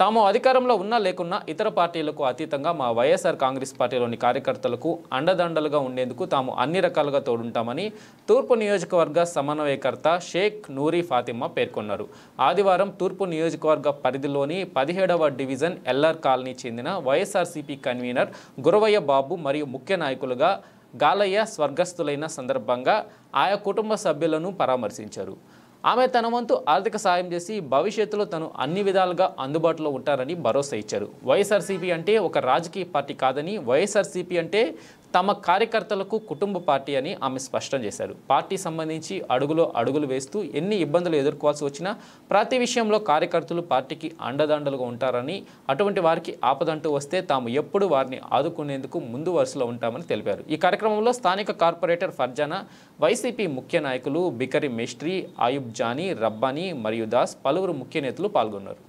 తాము అధికారంలో ఉన్నా లేకున్నా ఇతర పార్టీలకు అతీతంగా మా వైఎస్ఆర్ కాంగ్రెస్ పార్టీలోని కార్యకర్తలకు అండదండలుగా ఉండేందుకు తాము అన్ని రకాలుగా తోడుంటామని తూర్పు నియోజకవర్గ సమన్వయకర్త షేక్ నూరి ఫాతిమా పేర్కొన్నారు ఆదివారం తూర్పు నియోజకవర్గ పరిధిలోని పదిహేడవ డివిజన్ ఎల్ఆర్ కాలనీ చెందిన వైఎస్ఆర్సీపీ కన్వీనర్ గురవయ్య బాబు మరియు ముఖ్య నాయకులుగా గాలయ్య స్వర్గస్థులైన సందర్భంగా ఆయా కుటుంబ సభ్యులను పరామర్శించారు ఆమె తన వంతు ఆర్థిక సాయం చేసి భవిష్యత్తులో తను అన్ని విధాలుగా అందుబాటులో ఉంటారని భరోసా ఇచ్చారు వైఎస్ఆర్సీపీ అంటే ఒక రాజకీయ పార్టీ కాదని వైఎస్ఆర్సీపీ అంటే తమ కార్యకర్తలకు కుటుంబ పార్టీ అని ఆమె స్పష్టం చేశారు పార్టీ సంబంధించి అడుగులో అడుగులు వేస్తూ ఎన్ని ఇబ్బందులు ఎదుర్కోవాల్సి వచ్చినా ప్రతి విషయంలో కార్యకర్తలు పార్టీకి అండదండలుగా ఉంటారని అటువంటి వారికి ఆపదంటూ వస్తే తాము ఎప్పుడు వారిని ఆదుకునేందుకు ముందు వరుసలో ఉంటామని తెలిపారు ఈ కార్యక్రమంలో స్థానిక కార్పొరేటర్ ఫర్జానా వైసీపీ ముఖ్య నాయకులు బికరి మిస్ట్రీ ఆయుబ్ జానీ రబ్బానీ మరియు దాస్ పలువురు ముఖ్య నేతలు పాల్గొన్నారు